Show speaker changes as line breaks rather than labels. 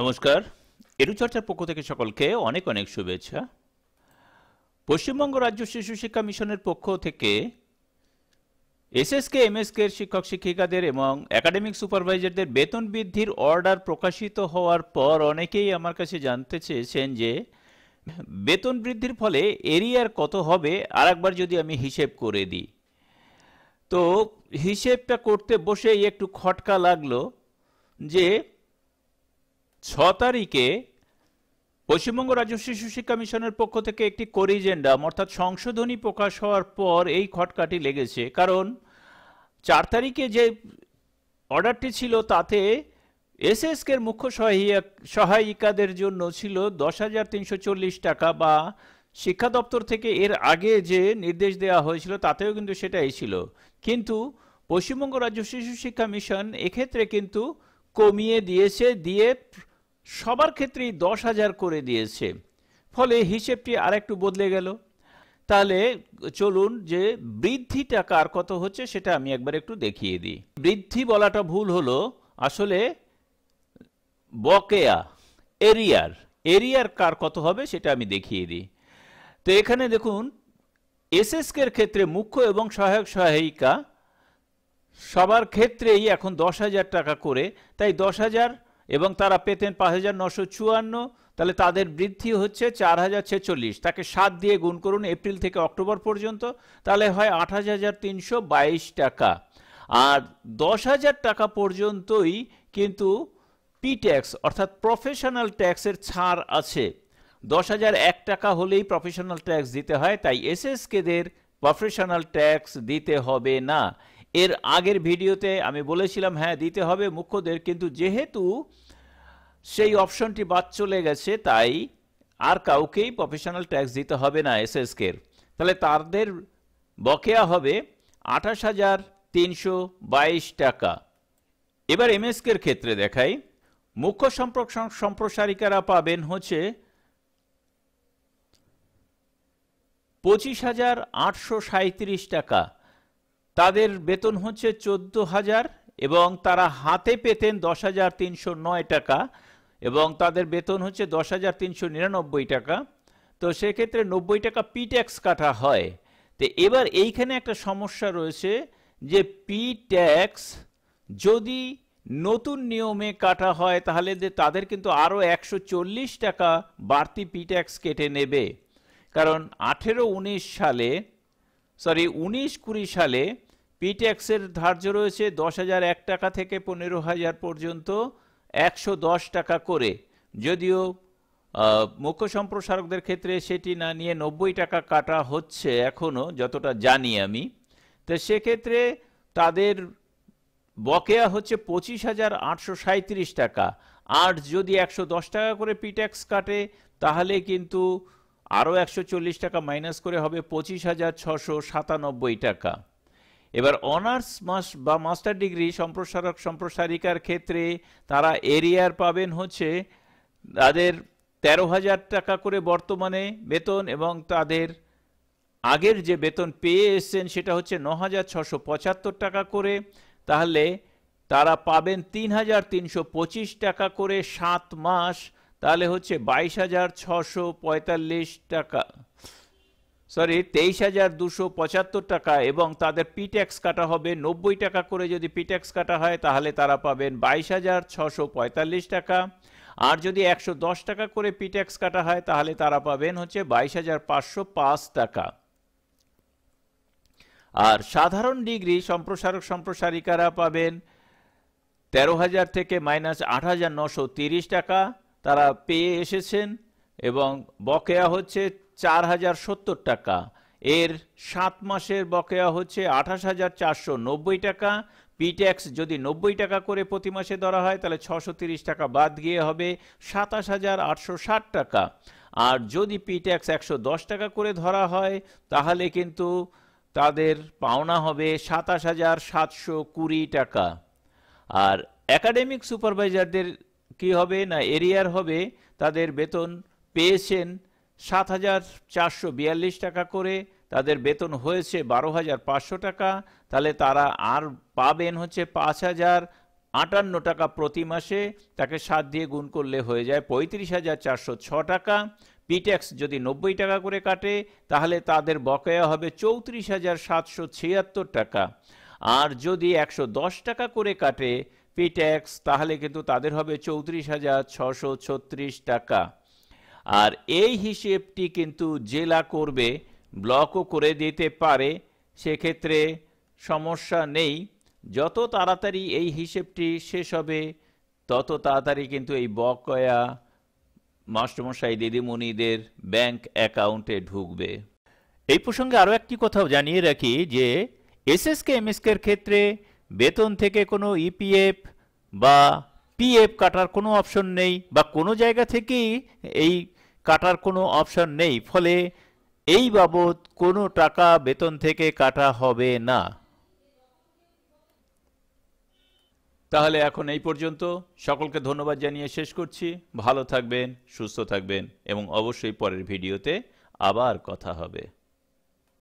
নমস্কার এরুচর্চার পক্ষ থেকে সকলকে অনেক অনেক শুভেচ্ছা পশ্চিমবঙ্গ রাজ্য শিশু শিক্ষা মিশনের পক্ষ থেকে এসএসকে এমএসকে এর শিক্ষক শিক্ষিকাদের এবং একাডেমিক সুপারভাইজারদের বেতন বৃদ্ধির অর্ডার প্রকাশিত হওয়ার পর অনেকেই আমার কাছে জানতে চেয়েছেন যে বেতন বৃদ্ধির ফলে এরিয়ার কত হবে আর একবার যদি আমি হিসেব করে দিই তো হিসেবটা করতে বসেই একটু খটকা লাগলো যে ছ তারিখে পশ্চিমবঙ্গ রাজ্য শিশু শিক্ষা মিশনের পক্ষ থেকে একটি করিজেন্ডাম অর্থাৎ সংশোধনী প্রকাশ হওয়ার পর এই খটকাটি লেগেছে কারণ চার তারিখে যে অর্ডারটি ছিল তাতে এস এসএসকের মুখ্য সহায়িকাদের জন্য ছিল দশ হাজার তিনশো চল্লিশ টাকা বা শিক্ষা দপ্তর থেকে এর আগে যে নির্দেশ দেওয়া হয়েছিল তাতেও কিন্তু সেটাই ছিল কিন্তু পশ্চিমবঙ্গ রাজ্য শিশু শিক্ষা মিশন এক্ষেত্রে কিন্তু কমিয়ে দিয়েছে দিয়ে সবার ক্ষেত্রেই দশ হাজার করে দিয়েছে ফলে হিসেবটি আরেকটু বদলে গেল তাহলে চলুন যে বৃদ্ধিটা কার কত হচ্ছে সেটা আমি একবার একটু দেখিয়ে দিই বৃদ্ধি বলাটা ভুল হলো আসলে বকেয়া এরিয়ার এরিয়ার কার কত হবে সেটা আমি দেখিয়ে দিই তো এখানে দেখুন এসএসকের ক্ষেত্রে মুখ্য এবং সহায়ক সহায়িকা সবার ক্ষেত্রেই এখন দশ হাজার টাকা করে তাই দশ হাজার এবং তারা পেতেন পাঁচ হাজার নশো চুয়ান্ন তাহলে তাদের বৃদ্ধি হচ্ছে চার হাজার ছেচল্লিশ তাকে সাত দিয়ে গুণ করুন এপ্রিল থেকে অক্টোবর পর্যন্ত তাহলে হয় আঠাশ হাজার তিনশো বাইশ টাকা আর দশ হাজার টাকা পর্যন্তই কিন্তু পি ট্যাক্স অর্থাৎ প্রফেশনাল ট্যাক্সের ছাড় আছে দশ হাজার এক টাকা হলেই প্রফেশনাল ট্যাক্স দিতে হয় তাই এসএসকেদের প্রফেশনাল ট্যাক্স দিতে হবে না এর আগের ভিডিওতে আমি বলেছিলাম হ্যাঁ দিতে হবে মুখ্যদের কিন্তু যেহেতু সেই অপশনটি বাদ চলে গেছে তাই আর কাউকেই প্রফেশনাল ট্যাক্স দিতে হবে না এসএসকের তাহলে তাদের বকেয়া হবে আঠাশ হাজার তিনশো বাইশ টাকা এবার এমএসকের ক্ষেত্রে দেখাই মুখ্য সম্প্রসারিকারা পাবেন হচ্ছে পঁচিশ হাজার আটশো সাঁত্রিশ টাকা তাদের বেতন হচ্ছে চোদ্দ হাজার এবং তারা হাতে পেতেন দশ হাজার তিনশো নয় টাকা এবং তাদের বেতন হচ্ছে দশ হাজার তিনশো নিরানব্বই টাকা তো সেক্ষেত্রে নব্বই টাকা পি ট্যাক্স কাটা হয় তো এবার এইখানে একটা সমস্যা রয়েছে যে পি ট্যাক্স যদি নতুন নিয়মে কাটা হয় তাহলে যে তাদের কিন্তু আরও একশো চল্লিশ টাকা বাড়তি পি ট্যাক্স কেটে নেবে কারণ আঠেরো উনিশ সালে সরি উনিশ কুড়ি সালে পিট্যাক্সের ধার্য রয়েছে দশ হাজার এক টাকা থেকে পনেরো হাজার পর্যন্ত একশো দশ টাকা করে যদিও মুখ্য সম্প্রসারকদের ক্ষেত্রে সেটি না নিয়ে নব্বই টাকা কাটা হচ্ছে এখনও যতটা জানি আমি তো সেক্ষেত্রে তাদের বকেয়া হচ্ছে পঁচিশ হাজার আটশো সাঁত্রিশ টাকা আর যদি একশো দশ টাকা করে পিট্যাক্স কাটে তাহলে কিন্তু আরও একশো চল্লিশ টাকা মাইনাস করে হবে পঁচিশ হাজার ছশো সাতানব্বই টাকা এবার অনার্স মাস বা মাস্টার ডিগ্রি সম্প্রসারক সম্প্রসারিকার ক্ষেত্রে তারা এরিয়ার পাবেন হচ্ছে তাদের তেরো হাজার টাকা করে বর্তমানে বেতন এবং তাদের আগের যে বেতন পেয়ে এসছেন সেটা হচ্ছে ন হাজার ছশো পঁচাত্তর টাকা করে তাহলে তারা পাবেন তিন হাজার তিনশো পঁচিশ টাকা করে সাত মাস তাহলে হচ্ছে বাইশ হাজার ছশো পঁয়তাল্লিশ টাকা সরি তেইশ হাজার দুশো পঁচাত্তর টাকা এবং তাদের পিট্যাক্স কাটা হবে নব্বই টাকা করে যদি পিট্যাক্স কাটা হয় তাহলে তারা পাবেন বাইশ হাজার ছশো পঁয়তাল্লিশ টাকা আর যদি একশো দশ টাকা করে পিট্যাক্স কাটা হয় তাহলে তারা পাবেন হচ্ছে বাইশ হাজার পাঁচশো পাঁচ টাকা আর সাধারণ ডিগ্রি সম্প্রসারক সম্প্রসারিকারা পাবেন তেরো হাজার থেকে মাইনাস আট হাজার নশো তিরিশ টাকা তারা পেয়ে এসেছেন এবং বকেয়া হচ্ছে চার হাজার সত্তর টাকা এর সাত মাসের বকেয়া হচ্ছে আঠাশ হাজার চারশো নব্বই টাকা পিট্যাক্স যদি নব্বই টাকা করে প্রতি মাসে ধরা হয় তাহলে ছশো তিরিশ টাকা বাদ গিয়ে হবে সাতাশ হাজার আটশো ষাট টাকা আর যদি পিট্যাক্স একশো দশ টাকা করে ধরা হয় তাহলে কিন্তু তাদের পাওনা হবে সাতাশ হাজার সাতশো কুড়ি টাকা আর একাডেমিক সুপারভাইজারদের কি হবে না এরিয়ার হবে তাদের বেতন পেয়েছেন সাত হাজার চারশো বিয়াল্লিশ টাকা করে তাদের বেতন হয়েছে বারো হাজার পাঁচশো টাকা তাহলে তারা আর পাবেন হচ্ছে পাঁচ হাজার আটান্ন টাকা প্রতি মাসে তাকে সাত দিয়ে গুণ করলে হয়ে যায় পঁয়ত্রিশ হাজার চারশো ছ টাকা পিট্যাক্স যদি নব্বই টাকা করে কাটে তাহলে তাদের বকেয়া হবে চৌত্রিশ হাজার সাতশো ছিয়াত্তর টাকা আর যদি একশো দশ টাকা করে কাটে পিট্যাক্স তাহলে কিন্তু তাদের হবে চৌত্রিশ হাজার ছশো ছত্রিশ টাকা আর এই হিসেবটি কিন্তু জেলা করবে ব্লকও করে দিতে পারে সেক্ষেত্রে সমস্যা নেই যত তাড়াতাড়ি এই হিসেবটি শেষ হবে তত তাড়াতাড়ি কিন্তু এই বকয়া মাস্টমশাই দিদিমণিদের ব্যাংক অ্যাকাউন্টে ঢুকবে এই প্রসঙ্গে আরও একটি কথাও জানিয়ে রাখি যে এসএসকে এমএসকের ক্ষেত্রে বেতন থেকে কোনো ইপিএফ বা পিএফ কাটার কোনো অপশন নেই বা কোনো জায়গা থেকেই এই কাটার কোনো অপশন নেই ফলে এই বাবদ কোনো টাকা বেতন থেকে কাটা হবে না তাহলে এখন এই পর্যন্ত সকলকে ধন্যবাদ জানিয়ে শেষ করছি ভালো থাকবেন সুস্থ থাকবেন এবং অবশ্যই পরের ভিডিওতে আবার কথা হবে